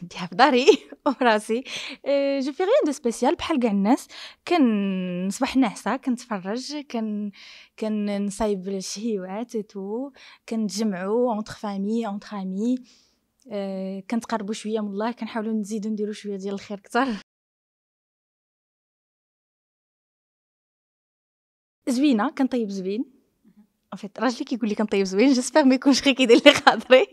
كنديها في داري وراسي آه، جو في غيان دو سبيسيال بحال كاع الناس نصبح ناعسه كنتفرج كن نصايب الشهيوات تو كنتجمعوا اونتر فامي اونتر امي أه كنتقربوا شويه من الله كنحاولوا نزيدوا نديروا شويه ديال الخير كتر زوينه كنطيب زوين فيت راجلي كيقول لي كنطيب زوين جيسبر ما يكونش غير كيدير لي خاطري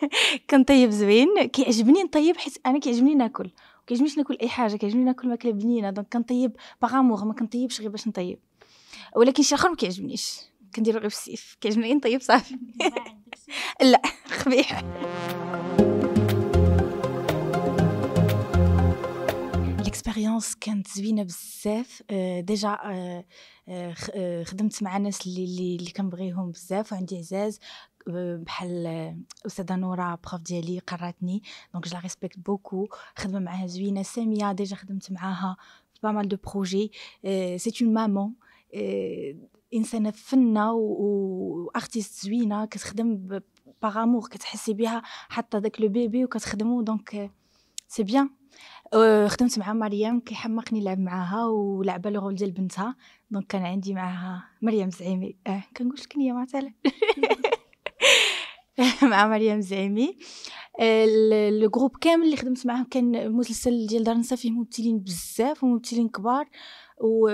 كنطيب زوين كيعجبني نطيب حيت انا كيعجبني ناكل كيعجبنيش ناكل اي حاجه كيعجبني ناكل ماكله بنينه دونك كنطيب باغامور ما كنطيبش غير باش نطيب ولكن شي اخر ما كيعجبنيش كنديرو غير في السيف كيعجبني نطيب صافي لا خبيح الاكسبيريونس كانت زوينه بزاف آه، ديجا آه، آه، خدمت مع ناس اللي, اللي كنبغيهم بزاف وعندي عزاز Euh, بحال euh, استاذه نوره بروف ديالي قراتني دونك جو لا ريسبكت بوكو خدمه معاها زوينه ساميه ديجا خدمت معاها في با مال دو بروجي سي اون مامون انسانه فنه وارتيست زوينه كتخدم باغامور كتحسي بها حتى داك لو بيبي وكتخدمو دونك سي بيان خدمت مع مريم كيحمقني نلعب معاها ولعبه لو رول ديال بنتها دونك كان عندي معاها مريم زعيمي اه كنقول لك نيه ما مع مريم زعيمي الجروب كامل اللي خدمت معاهم كان مسلسل ديال دار النساء فيه ممثلين بزاف وممثلين كبار و...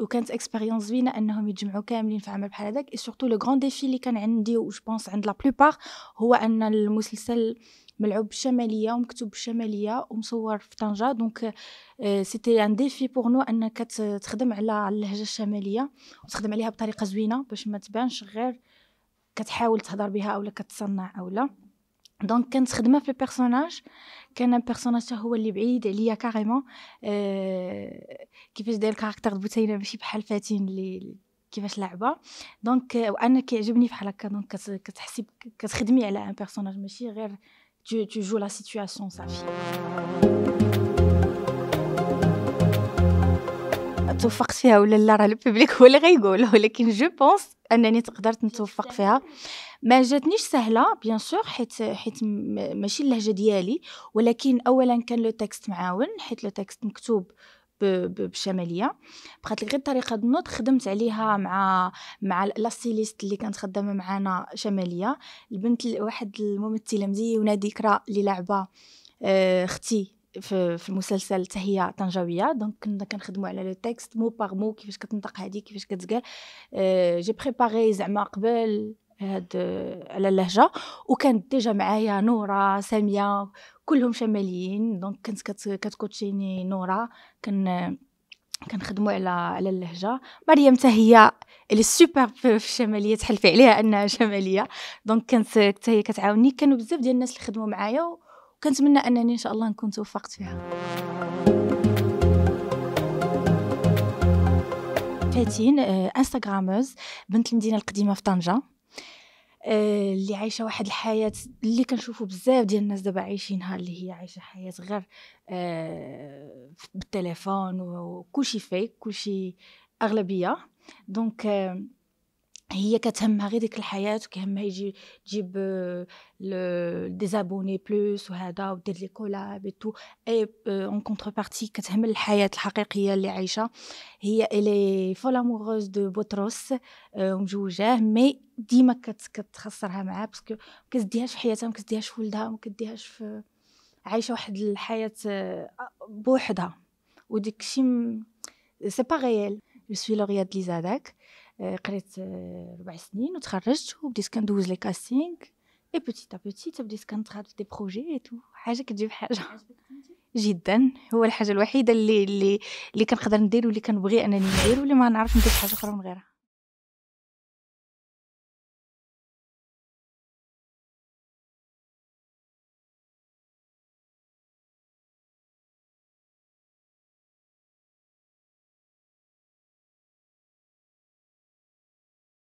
وكانت اكسبيريونس زوينه انهم يجمعوا كاملين في عمل بحال هذاك سورتو لو غران ديفي اللي كان عندي و بونس عند لا بلوبار هو ان المسلسل ملعوب بالشماليه ومكتوب بالشماليه ومصور في طنجه دونك سيتي ان ديفي بور نو انك تخدم على اللهجه الشماليه وتخدم عليها بطريقه زوينه باش ما تبانش غير كتحاول تهضر بها اولا كتصنع اولا دونك كانت خدمه في البيرسوناج كان البيرسوناج هو اللي بعيد عليا كاريمون أه كيفاش داير الكاركتر بوتينه ماشي بحال فاتين اللي كيفاش لعبه دونك وانا كيعجبني بحال هكا دونك كتحسي كتخدمي على ان بيرسوناج ماشي غير تو تو جو لا سيتوياسيون صافي توفقت فيها ولا لا راه البوبليك هو اللي غيقول ولكن جو بونس انني تقدر نتوفق فيها ما جاتنيش سهله بيان سور حيت حيت ماشي اللهجه ديالي ولكن اولا كان لو تكست معاون حيت لو تكست مكتوب بشماليه بقات لك غير طريقه النوت خدمت عليها مع مع لاستيليست اللي كانت خدامه معانا شماليه البنت واحد الممثله مزيونه ديكرا اللي لعبه آه، اختي في, في المسلسل تهية طنجاوية دونك كنا كنخدموا على لو تيكست مو باغ مو كيفاش كتنطق هذه كيفاش كتقال أه جي بريباري زعما قبل هاد على اللهجه وكانت ديجا معايا نوره ساميه كلهم شماليين دونك كنت كت كتكوتشيني نوره كن كنخدموا على على اللهجه مريم حتى هي اللي سوبر في الشماليه تحلفي عليها انها شماليه دونك كانت حتى هي كتعاوني كانوا بزاف ديال الناس اللي خدموا معايا وكنتمنى انني ان شاء الله نكون توفقت فيها فاتين انستغراموز آه، بنت المدينه القديمه في طنجه آه، اللي عايشه واحد الحياه اللي كنشوفوا بزاف ديال الناس دابا عايشينها اللي هي عايشه حياه غير آه، بالتليفون وكلشي فيك كلشي اغلبيه دونك هي كتهمها غير ديك الحياه وكيهمها يجي تجيب دي زابوني بلوس وهذا ودير لي كولاب تو اي اون كونتر بارتي كتهم الحياه الحقيقيه اللي عايشه هي الي فول اموغوز دو بوتروس ومجوجاه مي ديما كتخسرها معاه باسكو ما كتديهاش في حياتها ما كتديهاش في ولدها ما كتديهاش في عايشه واحد الحياه آه، بوحدها وديك الشيء سي با ريال جو سوي لوريا زاداك Euh, قريت euh, ربع سنين وتخرجت وبديت كندوز لي كاستينغ اي بوتيت ا بوتيت بديت كنتخاد في دي بروجي اي تو حاجه كتجيب حاجه جدا هو الحاجه الوحيده اللي اللي اللي كنقدر ندير واللي كنبغي انني ندير واللي ما نعرف ندير حاجه اخرى من غيرها